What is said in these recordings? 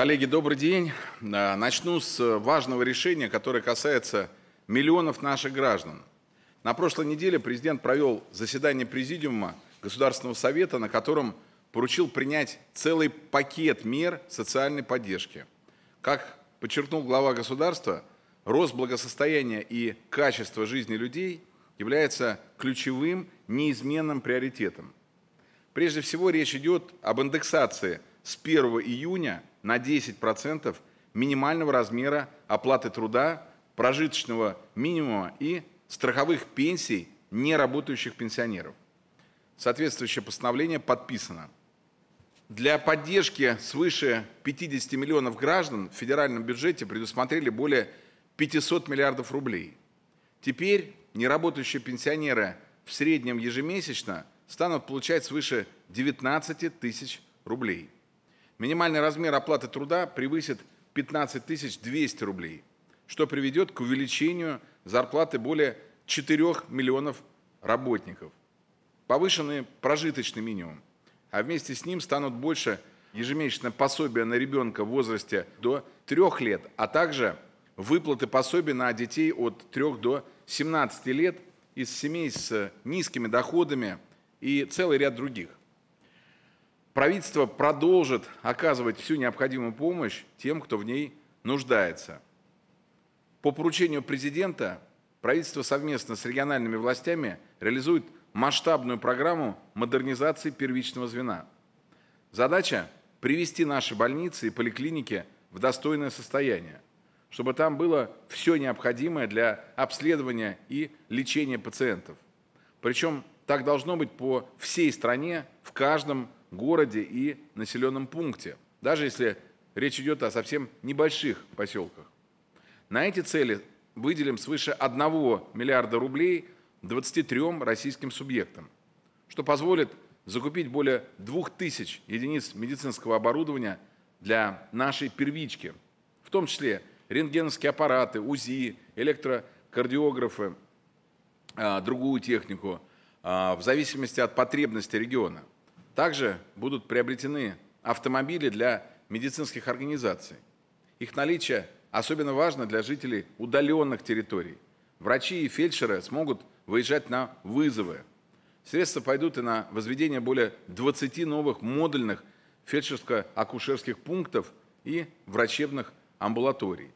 Коллеги, добрый день. А, начну с э, важного решения, которое касается миллионов наших граждан. На прошлой неделе президент провел заседание президиума Государственного совета, на котором поручил принять целый пакет мер социальной поддержки. Как подчеркнул глава государства, рост благосостояния и качество жизни людей является ключевым неизменным приоритетом. Прежде всего речь идет об индексации с 1 июня на 10% минимального размера оплаты труда, прожиточного минимума и страховых пенсий неработающих пенсионеров. Соответствующее постановление подписано. Для поддержки свыше 50 миллионов граждан в федеральном бюджете предусмотрели более 500 миллиардов рублей. Теперь неработающие пенсионеры в среднем ежемесячно станут получать свыше 19 тысяч рублей. Минимальный размер оплаты труда превысит 15 200 рублей, что приведет к увеличению зарплаты более 4 миллионов работников. Повышенный прожиточный минимум, а вместе с ним станут больше ежемесячное пособие на ребенка в возрасте до 3 лет, а также выплаты пособий на детей от 3 до 17 лет из семей с низкими доходами и целый ряд других. Правительство продолжит оказывать всю необходимую помощь тем, кто в ней нуждается. По поручению президента правительство совместно с региональными властями реализует масштабную программу модернизации первичного звена. Задача – привести наши больницы и поликлиники в достойное состояние, чтобы там было все необходимое для обследования и лечения пациентов. Причем так должно быть по всей стране в каждом городе и населенном пункте, даже если речь идет о совсем небольших поселках. На эти цели выделим свыше 1 миллиарда рублей 23 российским субъектам, что позволит закупить более 2000 единиц медицинского оборудования для нашей первички, в том числе рентгеновские аппараты, УЗИ, электрокардиографы, а, другую технику, а, в зависимости от потребности региона – также будут приобретены автомобили для медицинских организаций. Их наличие особенно важно для жителей удаленных территорий. Врачи и фельдшеры смогут выезжать на вызовы. Средства пойдут и на возведение более 20 новых модульных фельдшерско-акушерских пунктов и врачебных амбулаторий.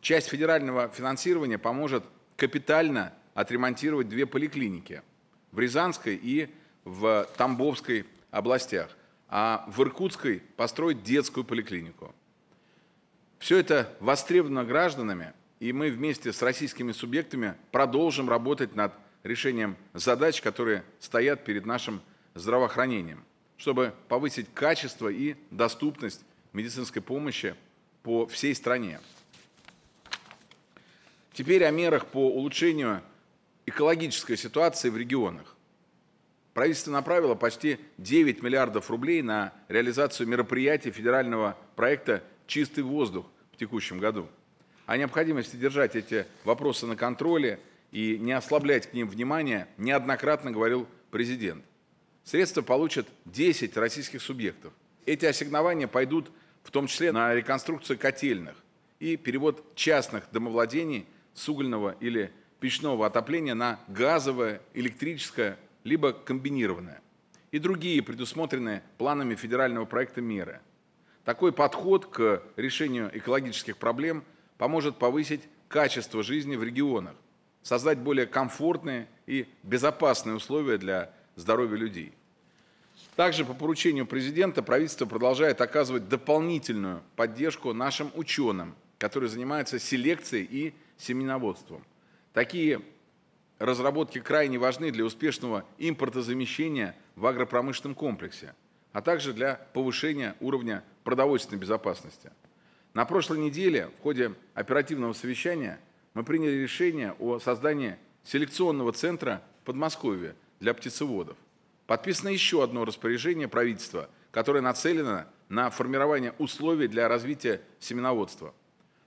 Часть федерального финансирования поможет капитально отремонтировать две поликлиники в Рязанской и Рязанской в Тамбовской областях, а в Иркутской построить детскую поликлинику. Все это востребовано гражданами, и мы вместе с российскими субъектами продолжим работать над решением задач, которые стоят перед нашим здравоохранением, чтобы повысить качество и доступность медицинской помощи по всей стране. Теперь о мерах по улучшению экологической ситуации в регионах. Правительство направило почти 9 миллиардов рублей на реализацию мероприятий федерального проекта «Чистый воздух» в текущем году. О необходимости держать эти вопросы на контроле и не ослаблять к ним внимание неоднократно говорил президент. Средства получат 10 российских субъектов. Эти ассигнования пойдут в том числе на реконструкцию котельных и перевод частных домовладений с угольного или печного отопления на газовое, электрическое либо комбинированная, и другие предусмотренные планами федерального проекта меры. Такой подход к решению экологических проблем поможет повысить качество жизни в регионах, создать более комфортные и безопасные условия для здоровья людей. Также по поручению президента правительство продолжает оказывать дополнительную поддержку нашим ученым, которые занимаются селекцией и семеноводством. Такие разработки крайне важны для успешного импортозамещения в агропромышленном комплексе, а также для повышения уровня продовольственной безопасности. На прошлой неделе в ходе оперативного совещания мы приняли решение о создании селекционного центра в Подмосковье для птицеводов. Подписано еще одно распоряжение правительства, которое нацелено на формирование условий для развития семеноводства.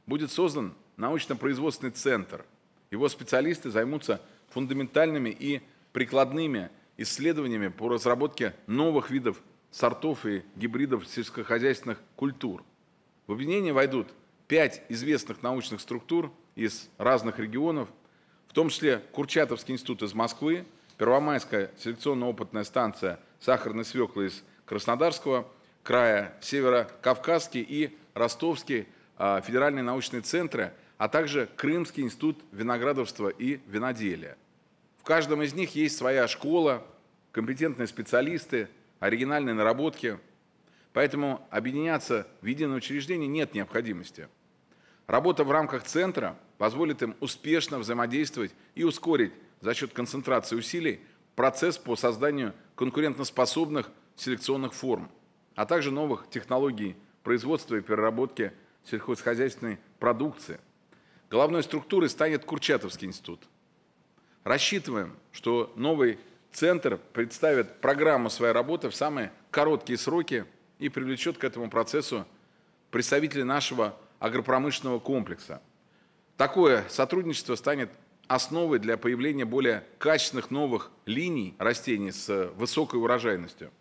Будет создан научно-производственный центр. Его специалисты займутся фундаментальными и прикладными исследованиями по разработке новых видов сортов и гибридов сельскохозяйственных культур. В объединение войдут пять известных научных структур из разных регионов, в том числе Курчатовский институт из Москвы, Первомайская селекционно-опытная станция сахарной свеклы из Краснодарского края, Северо-Кавказский и Ростовский а, федеральные научные центры, а также Крымский институт виноградовства и виноделия. В каждом из них есть своя школа, компетентные специалисты, оригинальные наработки. Поэтому объединяться в единое учреждение нет необходимости. Работа в рамках центра позволит им успешно взаимодействовать и ускорить за счет концентрации усилий процесс по созданию конкурентоспособных селекционных форм, а также новых технологий производства и переработки сельхозхозяйственной продукции – Главной структурой станет Курчатовский институт. Рассчитываем, что новый центр представит программу своей работы в самые короткие сроки и привлечет к этому процессу представителей нашего агропромышленного комплекса. Такое сотрудничество станет основой для появления более качественных новых линий растений с высокой урожайностью.